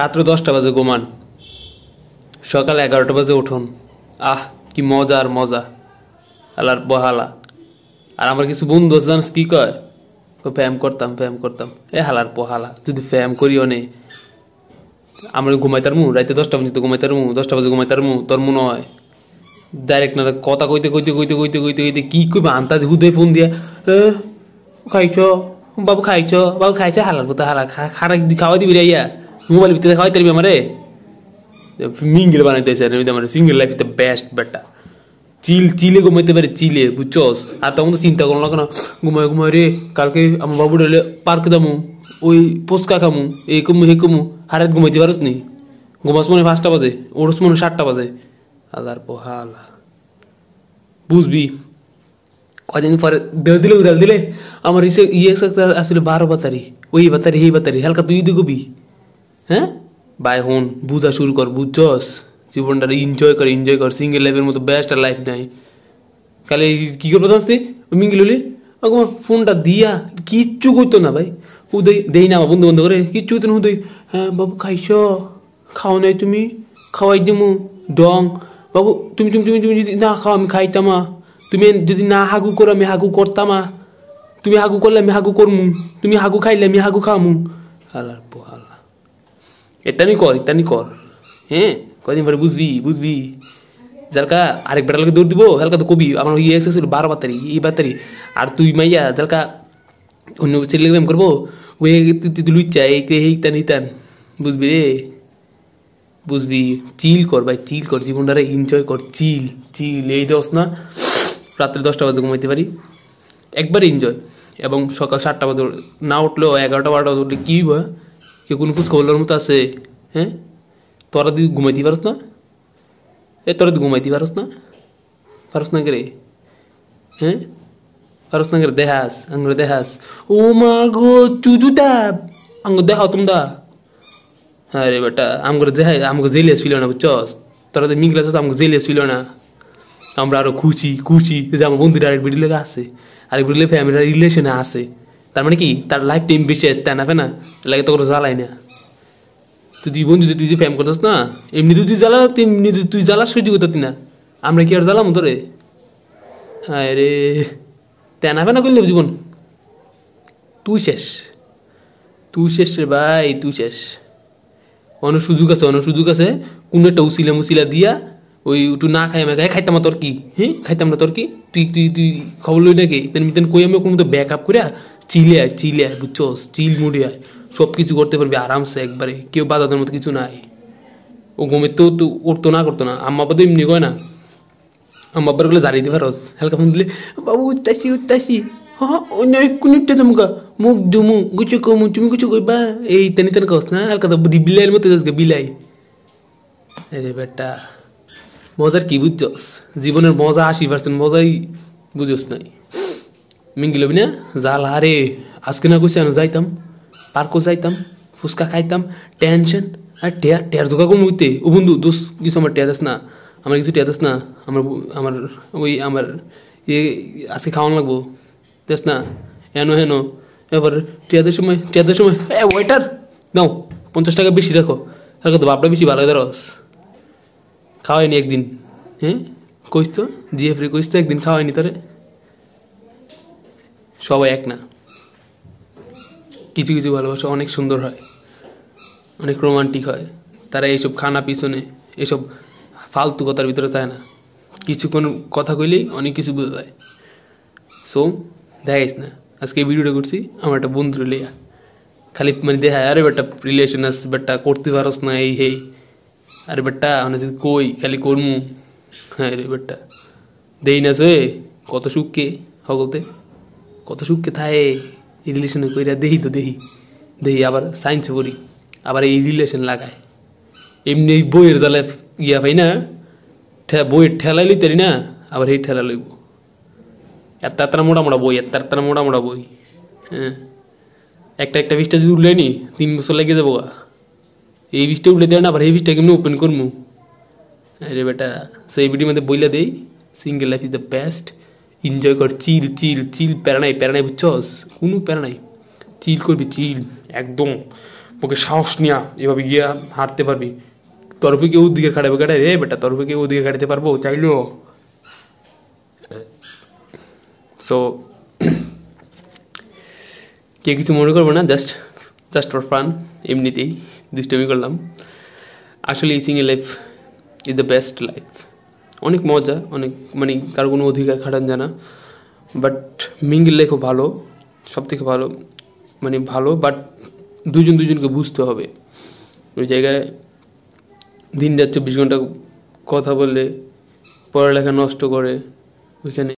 রাত্র দশটা বাজে ঘুমান সকাল এগারোটা বাজে উঠুন আহ কি মজা আর মজা আলার বহালা আর আমার কিছু বন্ধু আছে জানিস কী কয় ফ্যাম করতাম ফ্যাম করতাম এ হালার পোহালা যদি ফ্যাম করিও নে আমরা ঘুমাইতার মু রাইতে দশটা পর্যন্ত ঘুমাইতার মু দশটা বাজে ঘুমাইতার মু তোর মনে হয় ডাইরেক্ট না কথা কইতে কইতে কইতে কইতে কইতে কইতে কি কই আনতা হুদে ফোন দিয়া খাইছ বাবু খাইছ বাবু খাইছ হালার পোতা হালা খানা খাওয়া দিবি রাইয়া দেখা হয় ಹೋಯ್ತಿರ್ಬಿ ಮರೇ মিঙ্গেল বানাইতে চাই আমি আমার single life is the best বেটা চিল চিলে ঘুমাইতে পারে চিলে বুঝছস আর তখন তো চিন্তা করলো কেন ঘুমায় ঘুমায় রে কালকে আমার বাবু ডলে পার্কে দামু ওই পোস্কা খামু এই কমু হে কমু হারাত ঘুমাইতে পারস নি ঘুমাস মনে পাঁচটা বাজে ওরস মনে সাতটা বাজে আল্লাহর পোহালা বুঝবি কদিন পরে দেহ দিলে উদাল দিলে আমার ইয়ে আসলে বারো বাতারি ওই বাতারি এই বাতারি হালকা তুই দিগবি হ্যাঁ বাই হন বুঝা শুরু কর বুঝছস জীবনটা এনজয় কর এনজয় কর সিঙ্গেল লাইফের মতো বেস্ট আর লাইফ নাই কালে কী করবো জানতে মিঙ্গিল হলে আমার ফোনটা দিয়া কিচ্ছু করতো না ভাই উদয় দেই না বন্ধু বন্ধু করে কিচ্ছু করতো না উদয় হ্যাঁ বাবু খাইছ খাও নাই তুমি খাওয়াই দিমু ডং বাবু তুমি তুমি তুমি তুমি যদি না খাও আমি খাইতামা তুমি যদি না হাগু করো আমি হাগু করতামা তুমি হাগু করলে আমি হাগু করমু তুমি হাগু খাইলে আমি হাগু খামু আলার পোহাল এটানি কর ইত্যানি কর হ্যাঁ কদিন পরে বুঝবি বুঝবি জালকা আরেক বেটালকে দৌড় দিব হালকা তো কবি আমার ইয়ে এক্সেস হলো বারো বাতারি ই বাতারি আর তুই মাইয়া জালকা অন্য ছেলে ব্যায়াম করবো ওই তুই লুচ্চা এই ইতান বুঝবি রে বুঝবি চিল কর ভাই চিল কর জীবনটারে এনজয় কর চিল চিল এই দশ না রাত্রে দশটা বাজে ঘুমাইতে পারি একবার এনজয় এবং সকাল সাতটা বাজে না উঠলেও এগারোটা বারোটা বাজে উঠলে কী হয় কে কোনো খুঁজ খবর মতো আছে হ্যাঁ তোরা তুই ঘুমাইতে পারস না এ তোরা তুই ঘুমাইতে পারস না পারস না রে হ্যাঁ পারস না রে দেহাস আঙ্গুর দেহাস ও মা গো চুজুটা আঙ্গ দেখাও তোমরা আরে বেটা আমার দেখাই আমগো জেলে আসছিল না বুঝছস তোরা তো মিংলা আমাকে জেলে আসছিল না আমরা আরো খুশি খুশি যে আমার বন্ধুরা আরেক বিডিলে আছে আরেক বিডিলে ফ্যামিলির রিলেশনে আছে তার মানে কি তার লাইফ টাইম বেশি আসতে না না লাগে তো জ্বালাই না তুই দুই বোন যদি তুই যে প্রেম করতাস না এমনি তুই জ্বালা এমনি তুই জ্বালা সহ্য করতে না আমরা কি আর জ্বালাম তোরে হ্যাঁ রে তেনা ফেনা করলে জীবন তুই শেষ তুই শেষ রে ভাই তুই শেষ অনেক সুযোগ আছে অনেক সুযোগ আছে কোনো একটা উচিলা মুচিলা দিয়া ওই একটু না খাই আমি খাইতাম তোর কি হ্যাঁ খাইতাম না তোর কি তুই তুই তুই খবর লই নাকি তেন মিতেন কই আমি কোনো তো ব্যাক আপ করিয়া চিলে আয় চিলে আয় বুঝছো চিল মুড়ে আয় সব কিছু করতে পারবি আরামসে একবারে কেউ বাদাদের মতো কিছু নাই ও ঘুমের তো তো উঠতো না করতো না আম্মা বাবা তো এমনি কয় না আম্মা বাবার গুলো জানিয়ে দিবার রস হালকা ফোন দিলে বাবু উত্তাসি উত্তাসি হ্যাঁ কুনিটে তোমাকে মুখ দুমু গুচু কমু তুমি কিছু কইবা এই তেনি তেন কস না হালকা তো বিলাইয়ের মতো যাস বিলাই আরে বেটা মজার কি বুঝছস জীবনের মজা আশি পার্সেন্ট মজাই বুঝোস নাই মিঙ্গিল না জাল হারে আজকে না কইছি আমি যাইতাম পার্কও যাইতাম ফুচকা খাইতাম টেনশন আর টেয়া টেয়ার দোকা কম হইতে ও বন্ধু দোষ কিছু আমার টেয়া না আমার কিছু টেয়া না আমার আমার ওই আমার ইয়ে আজকে খাওয়ানো লাগবো দেশ না হেন হেন এবার টিয়াদের সময় টিয়াদের সময় এ ওয়েটার দাও পঞ্চাশ টাকা বেশি রাখো আর কত বাপটা বেশি ভালো রস খাওয়াইনি একদিন হ্যাঁ কইস তো জিএফ রে কইস তো একদিন খাওয়াইনি তারে সবাই এক না কিছু কিছু ভালোবাসা অনেক সুন্দর হয় অনেক রোমান্টিক হয় তারা এইসব খানা পিছনে এসব ফালতু কথার ভিতরে চায় না কিছুক্ষণ কথা কইলেই অনেক কিছু বোঝা যায় সো দেখাইস না আজকে এই ভিডিওটা করছি আমার একটা বন্ধু লিয়া খালি মানে দেখায় আরে বেটা রিলেশন আস বেটা করতে পারস না এই হেই আরে বেটা মানে কই খালি করমু হ্যাঁ রে বেটা দেই না সে কত সুখকে হগলতে কত সুখে থাকে ইংলিশনে কইরা দেই তো দেই দেই আবার সাইন্স বইরি আবার এই রিলেশন লাগাই এমনি বইয়ের জালে গিয়া ফাইনা থে বই ঠালই দেরি না আবার এই ঠালা লইবো এতතර মোড়া মোড়া বই এতතර মোড়া মোড়া বই আচ্ছা একটা একটা বিশটা জুড়লেই নি তিন বছর লাগি যাবা এই বিশটা খুলে দেন আবার এই বিশটা এমনি ওপেন করমু আরে বেটা সেই ভিডিওতে বইলা দেই single life is the best enjoy কর চিল চিল চিল প্যারানাই প্যারানাই বুঝছস কোনো প্যারানাই নাই চিল করবি চিল একদম ওকে সাহস নেওয়া এভাবে গিয়া হারতে পারবি তরফে কেউ দিকে খাটাবে কাটাই রে বেটা তরফে কেউ দিকে খাটাতে পারবো চাইলো সো কে কিছু মনে করবো না জাস্ট জাস্ট ফর ফান এমনিতেই দুষ্টমি করলাম আসলে এই এ life is the best life অনেক মজা অনেক মানে কারো কোনো অধিকার খাটান জানা বাট মিঙ্গলে খুব ভালো সব থেকে ভালো মানে ভালো বাট দুজন দুজনকে বুঝতে হবে ওই জায়গায় দিন রাত চব্বিশ ঘন্টা কথা বললে পড়ালেখা নষ্ট করে ওইখানে